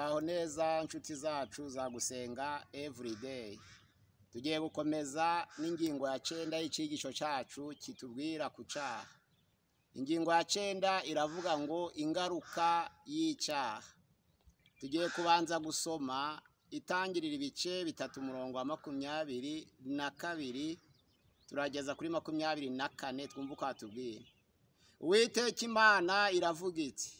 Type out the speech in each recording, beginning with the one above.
muraho neza inshuti zacu za gusenga evurideyi tugiye gukomeza n'ingingo ya cyenda y'icyigisho cyacu kitubwira ku cyaha ingingo ya cyenda iravuga ngo ingaruka y'icyaha tugiye kubanza gusoma itangirira ibice bitatu umurongo wa makumyabiri na kabiri turageza kuri makumyabiri na kane twumva uko hatubwira uwiteka imana iravuga iti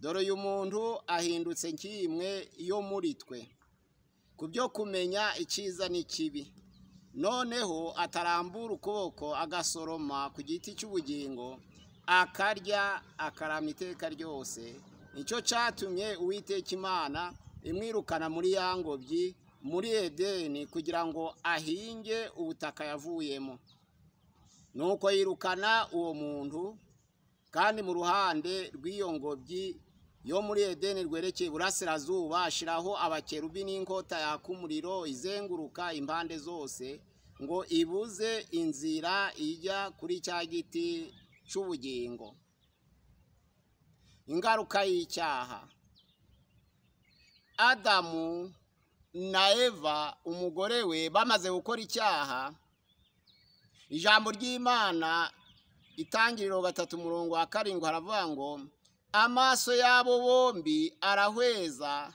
dore uyu muntu ahindutse nk'imwe yo muri twe ku byo kumenya icyiza n'ikibi noneho atarambura ukuboko agasoroma ku giti cy'ubugingo akarya akarama iteka ryose nicyo cyatumye uwiteka imana imwirukana muri ya ngobyi muri edeni kugira ngo ahinge ubutaka yavuyemo nuko yirukana uwo muntu kandi mu ruhande rw'iyo ngobyi yo muri edeni rwerekeye iburasirazuba ashyiraho abakerubi n'inkota yaka umuriro izenguruka impande zose ngo ibuze inzira ijya kuri cya giti cy'ubugingo ingaruka y'icyaha adamu na eva umugore we bamaze gukora icyaha ijambo ry'imana itangiriro gatatu umurongo wa karindwi haravuga ngo amaso y'abo bombi arahweza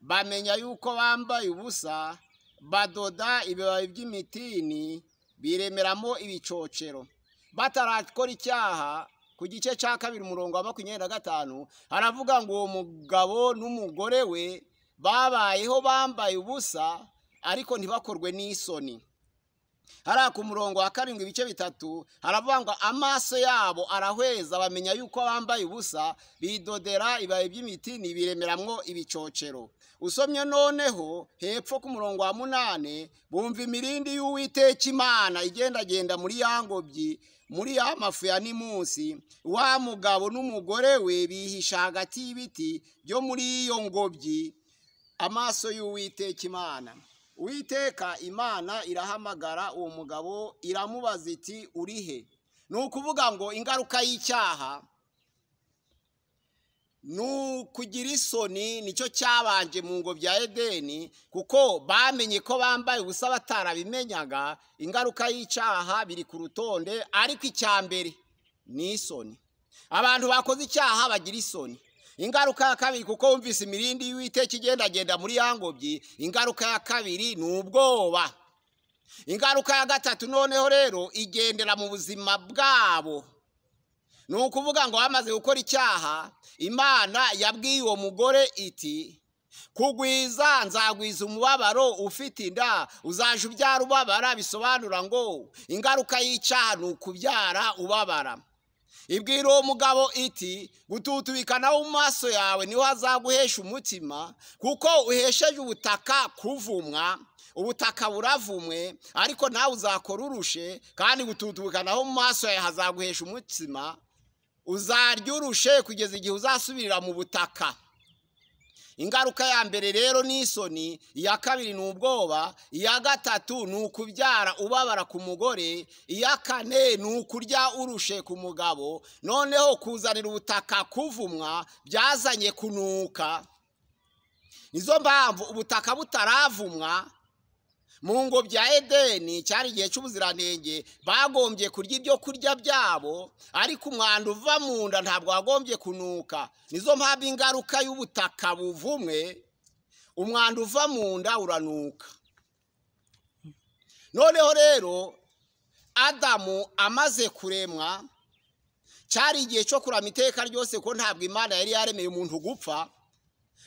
bamenya yuko bambaye ubusa badoda ibibabi by'imitini biremeramo ibicocero batarakora icyaha ku gice cya kabiri umurongo wa makumyabiri na gatanu haravuga ngo uwo mugabo n'umugore we babayeho bambaye ubusa ariko ntibakorwe n'isoni hariya ku murongo wa karindwi ibice bitatu haravuga ngo amaso yabo arahweza bamenya yuko bambaye ubusa bidodera ibaye by'imitini biremeramwo ibicocero usomye noneho hepfo ku murongo wa munani bumva imirindi y'uwiteka imana igendagenda muri ya ngobyi muri ya mafu ya nimunsi wa mugabo n'umugore we bihisha hagati y'ibiti byo muri iyo ngobyi amaso y'uwiteka imana Uwiteka imana irahamagara uwo mugabo iramubaza iti urihe ni ukuvuga ngo ingaruka y'icyaha ni ukugira isoni nicyo cyabanje mu ngo bya edeni kuko bamenye ko bambaye ubusa batarabimenyaga ingaruka y'icyaha biri ku rutonde ariko icya mbere ni isoni abantu bakoze icyaha bagira isoni ingaruka ya kabiri kuko wumvise imirindi y'uwiteka agenda muri ya ngobyi ingaruka ya kabiri ni ubwoba ingaruka ya gatatu noneho rero igendera mu buzima bwabo ni ukuvuga ngo bamaze gukora icyaha imana yabwiye uwo mugore iti kugwiza nzagwiza umubabaro ufite inda uzaje ubyara ubabara bisobanura ngo ingaruka y'icyaha ni ukubyara ubabara ibwira uwo mugabo iti gututubikana mu maso yawe niho hazaguhesha umutima kuko uhesheje ubutaka kuvumwa ubutaka buravumwe ariko nawe uzakora urushe kandi gututubikanaho mu maso yawe hazaguhesha umutima uzarya urushe kugeza igihe uzasubirira mu butaka ingaruka ya mbere rero ni isoni iya kabiri ni ubwoba iya gatatu ni ukubyara ubabara ku mugore iya kane ni ukurya urushe ku mugabo noneho kuzanira ubutaka kuvumwa byazanye kunuka nizo mpamvu ubutaka butaravumwa mu ngo bya edeni cyari igihe cy'ubuziranenge bagombye kurya ibyo kurya byabo ariko umwanda uva mu nda ntabwo wagombye kunuka nizo mpamvu ingaruka y'ubutaka buvumwe umwanda uva mu nda uranuka noneho rero adamu amaze kuremwa cyari igihe cyo kurama iteka ryose ko ntabwo imana yari yaremeye umuntu gupfa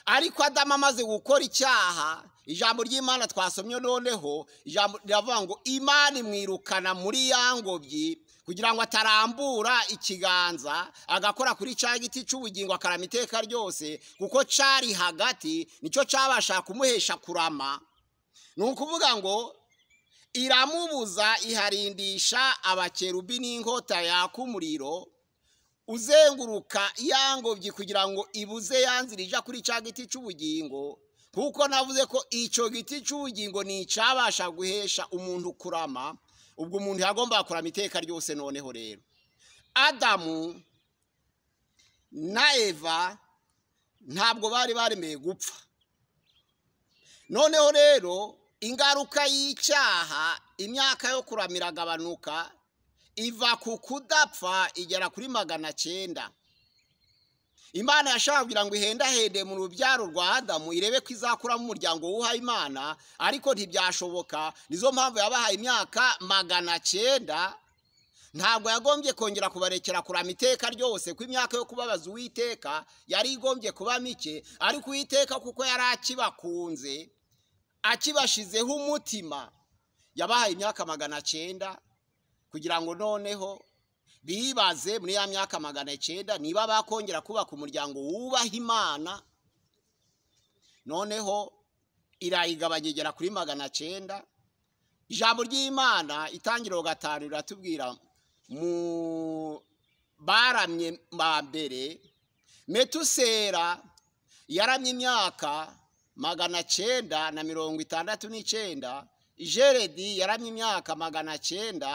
ariko adamu amaze gukora icyaha ijambo ry'imana twasomye noneho ijambo riravuga ngo imana imwirukana muri ya ngobyi kugira ngo atarambura ikiganza agakora kuri cya giti cy'ubugingo akarama iteka ryose kuko cyari hagati nicyo cyabasha kumuhesha kurama ni ukuvuga ngo iramubuza iharindisha abakerubi n'inkota yaka umuriro uzenguruka ya ngobyi kugira ngo ibuze yanzira ijya kuri cya giti cy'ubugingo kuko navuze ko icyo giti cy'ubugingo ni icyabasha guhesha umuntu kurama ubwo umuntu yagomba kurama iteka ryose noneho rero adamu na eva ntabwo bari baremeye gupfa noneho rero ingaruka y'icyaha imyaka yo kuramira agabanuka iva ku kudapfa igera kuri magana cyenda imana yashaka kugira ngo ihendahende mu rubyaro rwa adamu irebe ko izakuramo umuryango wuha imana ariko ntibyashoboka nizo mpamvu yabahaye imyaka magana cyenda ntabwo yagombye kongera kubarekera kurama iteka ryose ko imyaka yo kubabaza uwiteka yari igombye kuba mike ariko uwiteka kuko yari akibakunze akibashizeho umutima yabahaye imyaka magana cyenda kugira ngo noneho bibaze muri ya myaka magana icyenda niba bakongera kubaka umuryango wubaha imana noneho irayigabanya igera kuri magana cyenda ijambo ry'imana itangira gatanu riratubwira mu baramye mbere metusera yaramye imyaka magana cyenda na mirongo itandatu n'icyenda jeredi yaramye imyaka magana cyenda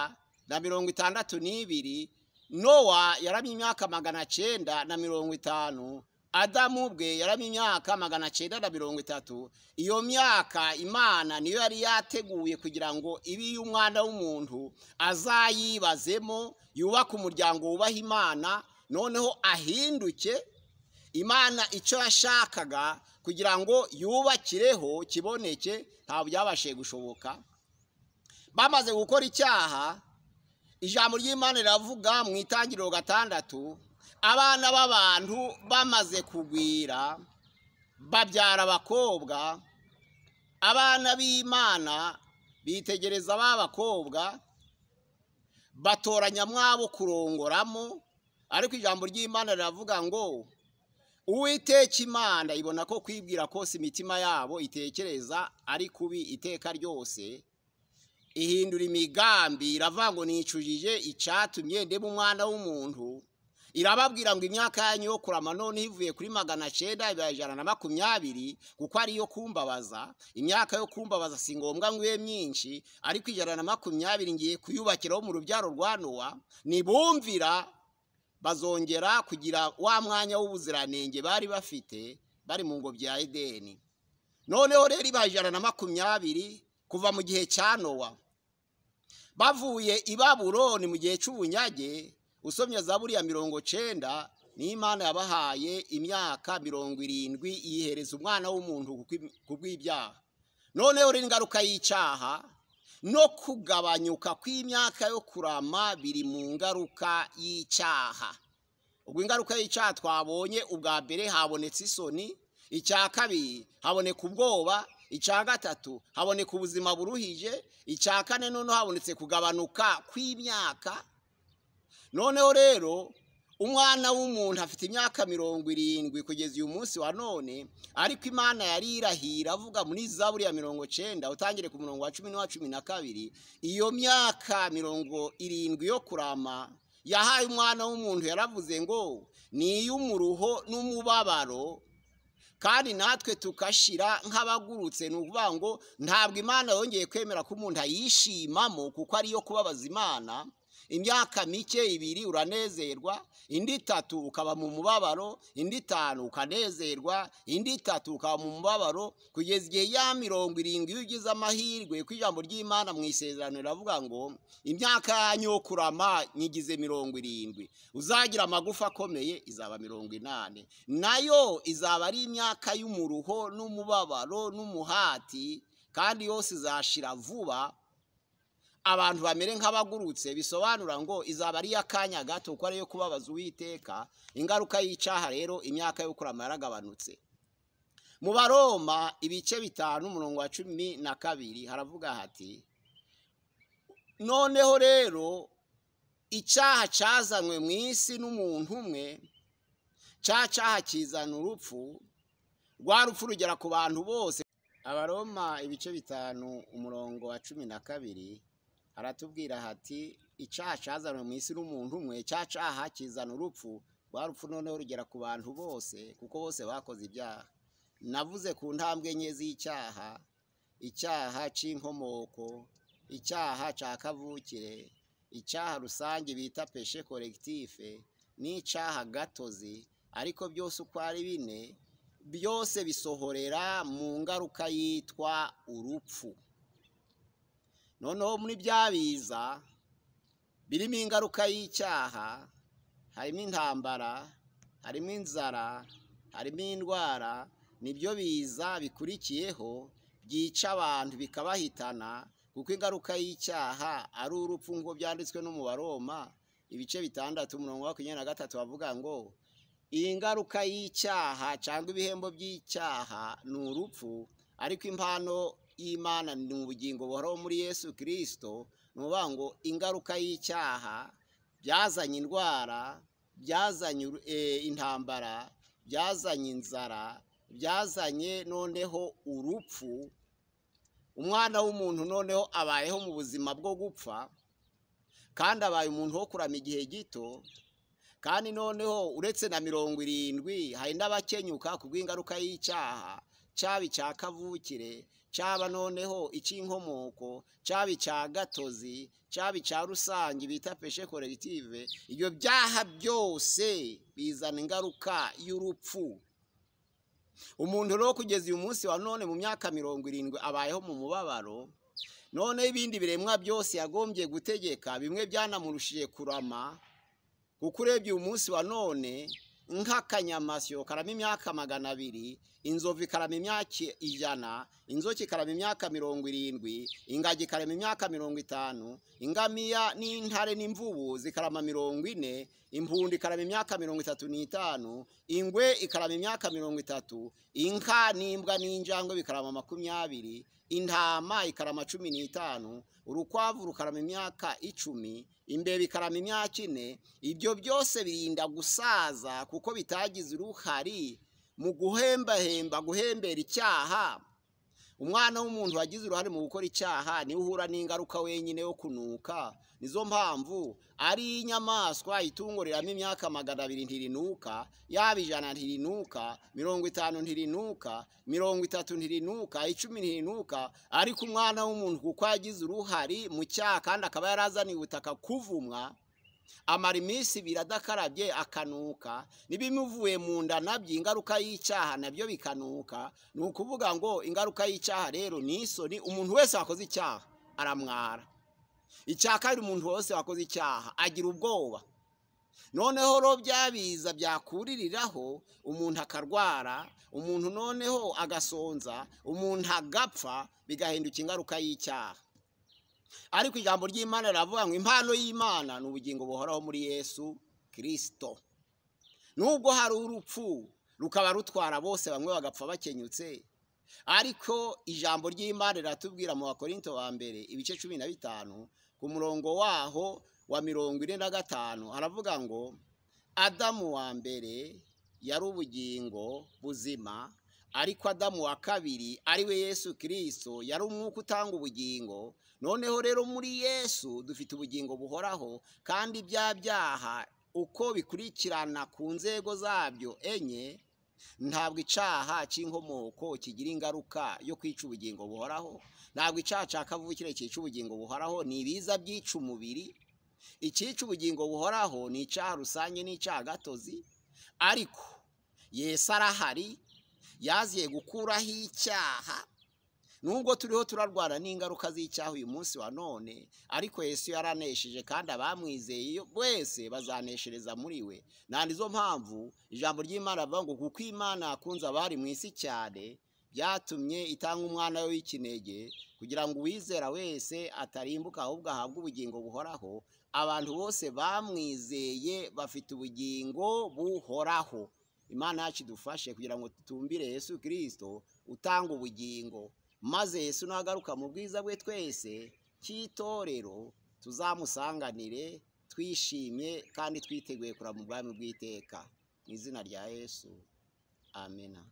na mirongo itandatu n'ibiri nowa yaramye imyaka magana cyenda na mirongo itanu adamu ubwe yaramye imyaka magana cyenda na mirongo itatu iyo myaka imana niyo yari yateguye kugira ngo ibe iy'umwana w'umuntu azayibazemo yubake umuryango wubaha imana noneho ahinduke imana icyo yashakaga kugira ngo yubakireho kiboneke ntabwo byabashije gushoboka bamaze gukora icyaha ijambo ry'imana riravuga mu itangiriro gatandatu abana b'abantu bamaze kugwira babyara abakobwa abana b'imana bitegereza ba bakobwa batoranya mwabo kurongoramo ariko ijambo ry'imana riravuga ngo uwiteka imana ibona ko kwibwira kose imitima yabo itekereza ari kubi iteka ryose ihindura imigambi iravuga ngo nicujije icyatumye ndeba umwana w'umuntu irababwira ngo imyaka yanyu yo kurama none ivuye kuri magana cyenda ibihumbi ijana na makumyabiri kuko ari ariyo kumbabaza imyaka yo kumbabaza si ngombwa ngo ibe myinshi ariko ijana na makumyabiri ngiye kuyubakiraho mu rubyaro rwa nowa nibumvira bazongera kugira wa mwanya w'ubuziranenge bari bafite bari mu ngobyi ya edeni noneho rero ibihumbi ijana na makumyabiri kuva mu gihe cya nowa bavuye i baburoni mu gihe cy'ubunyage usomya za buriya mirongo cyenda n’Imana yabahaye imyaka mirongo irindwi yihereza umwana w'umuntu kubw’ibyaha. bw'ibyaha noneho rero ingaruka y'icyaha no kugabanyuka kw'imyaka yo kurama biri mu ngaruka y'icyaha ubwo ingaruka y'icyaha twabonye ubwa mbere habonetse isoni icya kabiri haboneka ubwoba icya gatatu haboneka ubuzima buruhije icya kane noneho habonetse kugabanuka kw'imyaka noneho rero umwana w'umuntu afite imyaka mirongo irindwi kugeza uyu munsi wa none ariko imana yari irahira avuga muri za buriya mirongo cyenda utangire ku murongo wa cumi n'uwa cumi na kabiri iyo myaka mirongo irindwi yo kurama yahaye umwana w'umuntu yaravuze ngo ni iy'umuruho n'umubabaro kandi natwe tukashira nk'abagurutse ni ukuvuga ngo ntabwo imana yongeye kwemera ko umuntu ayishimamo kuko ariyo kubabaza imana imyaka mike ibiri uranezerwa indi itatu ukaba mu mubabaro indi itanu ukanezerwa indi itatu ukaba mu mubabaro kugeza igihe ya mirongo irindwi iyo ugize amahirwe ku ijambo ry'imana mu isezerano riravuga ngo imyaka yanyu yo kurama nyigize mirongo irindwi uzagira amagufa akomeye izaba mirongo inani nayo izaba ari imyaka y'umuruho n'umubabaro n'umuhati kandi yose izashira vuba abantu bamere nk'abagurutse bisobanura ngo izaba ari iy'akanya gato kuko ariyo kubabaza uwiteka ingaruka y’icyaha rero imyaka yo kurama yaragabanutse mu baroma ibice bitanu umurongo wa cumi na kabiri haravuga hati noneho rero icyaha cyazanywe mu isi n'umuntu umwe cya cyaha kizana urupfu rwa rupfu rugera ku bantu bose abaroma ibice bitanu umurongo wa cumi na kabiri aratubwira hati icyaha cyazanwe mu isi n'umuntu umwe cya cyaha kizana urupfu rwa rupfu noneho rugera ku bantu bose kuko bose bakoze ibyaha navuze ku ntambwe enye z'icyaha icyaha cy'inkomoko icyaha cya kavukire icyaha rusange bita peshe koregitife n'icyaha gatozi ariko byose uko ari bine byose bisohorera mu ngaruka yitwa urupfu noneho muri bya biza birimo ingaruka y'icyaha harimo intambara harimo inzara harimo indwara nibyo biza bikurikiyeho byica abantu bikabahitana kuko ingaruka y'icyaha ari urupfu ngo byanditswe no mu baroma ibice bitandatu umurongo wa makumyabiri na gatatu bavuga ngo iyi ngaruka y'icyaha cyangwa ibihembo by'icyaha ni urupfu ariko impano y'imana ni ubugingo buhoraho muri yesu kirisito ni ukuvuga ngo ingaruka y'icyaha byazanye indwara byazanye e, intambara byazanye inzara byazanye noneho urupfu umwana w'umuntu noneho abayeho mu buzima bwo gupfa kandi abaye umuntu wo kurama igihe gito kandi noneho uretse na mirongo irindwi hari n'abakenyuka ku bw'ingaruka y'icyaha cyaba icya kavukire cyaba noneho icy'inkomoko cyaba icya gatozi cyaba icya rusange bita peshe koregitire ibyo byaha byose bizana ingaruka y'urupfu umuntu rero kugeza uyu munsi wa none mu myaka mirongo irindwi abayeho mu mubabaro noneho ibindi biremwa byose yagombye gutegeka bimwe byanamurushije kurama kuko urebye uyu munsi wa none nk'akanyamasyo karama imyaka magana abiri inzovu ikarama imyaka ijana inzoki ikarama imyaka mirongo irindwi ingagi ikarama imyaka mirongo itanu ingamiya n'intare n'imvubu zikarama mirongo ine imbundi ikarama imyaka mirongo itatu n'itanu ingwe ikarama imyaka mirongo itatu inka n'imbwa n'injangwe bikarama makumyabiri intama ikarama cumi n'itanu urukwavu rukarama imyaka icumi imbeba ikarama imyaka ine ibyo byose birinda gusaza kuko bitagize uruhari mu guhemba hemba, guhembera icyaha umwana w'umuntu wagize uruhare mu gukora icyaha ni uhura n'ingaruka wenyine yo kunuka nizo mpamvu ari inyamaswa itunguriramo imyaka magana abiri ntirinuka yaba ijana ntirinuka mirongo itanu ntirinuka mirongo itatu ntirinuka icumi ntirinuka ariko umwana w'umuntu kuko yagize uruhare mu cyaha kandi akaba yarazaniye ubutaka kuvumwa amara iminsi ibiri adakarabye akanuka n'ibimuvuye mu nda nabyo ingaruka y'icyaha nabyo bikanuka ni ukuvuga ngo ingaruka y'icyaha rero ni isoni umuntu wese wakoze icyaha aramwara icya kabiri umuntu wose wakoze icyaha agira ubwoba noneho ro byabiza byakuririraho umuntu akarwara umuntu noneho agasonza umuntu agapfa bigahinduka ingaruka y'icyaha ariko ijambo ry'imana riravuga ngo impano y'imana ni ubugingo buhoraho muri yesu kirisito nubwo hari urupfu rukaba rutwara bose bamwe bagapfa bakenyutse ariko ijambo ry'imana riratubwira mu bakorinto wa mbere ibice cumi na bitanu ku murongo waho wa mirongo ine na gatanu haravuga ngo adamu wa mbere yari ubugingo buzima ariko adamu wa kabiri ari we yesu kirisito yari umwuka utanga ubugingo noneho rero muri yesu dufite ubugingo buhoraho kandi bya byaha uko bikurikirana ku nzego zabyo enye ntabwo icyaha cy'inkomoko kigira ingaruka yo kwica ubugingo buhoraho ntabwo icyaha cya kavukire cyica ubugingo buhoraho ni ibiza byica umubiri icyica ubugingo buhoraho ni icyaha rusange n'icyaha gatozi ariko yesi arahari yaziye gukuraho icyaha nubwo turiho turarwara n'ingaruka z'icyaha uyu munsi wa none ariko Yesu yaranesheje kandi abamwizeye wese bazaneshereza muri we nandi zo mpamvu ijambo ry'imana rivuga ngo kuko imana akunze abari mu isi cyane byatumye itanga umwana we w'ikinege kugira ngo uwizera wese atarimbuka ahubwo ahabwe ubugingo buhoraho abantu bose bamwizeye bafite ubugingo buhoraho imana yacu idufashe kugira ngo tutumbire Yesu kirisito utanga ubugingo maze Yesu nagaruka mu bwiza bwe twese cy'itorero tuzamusanganire twishimye kandi twiteguye kurama bwami bw'iteka mu izina rya Yesu amena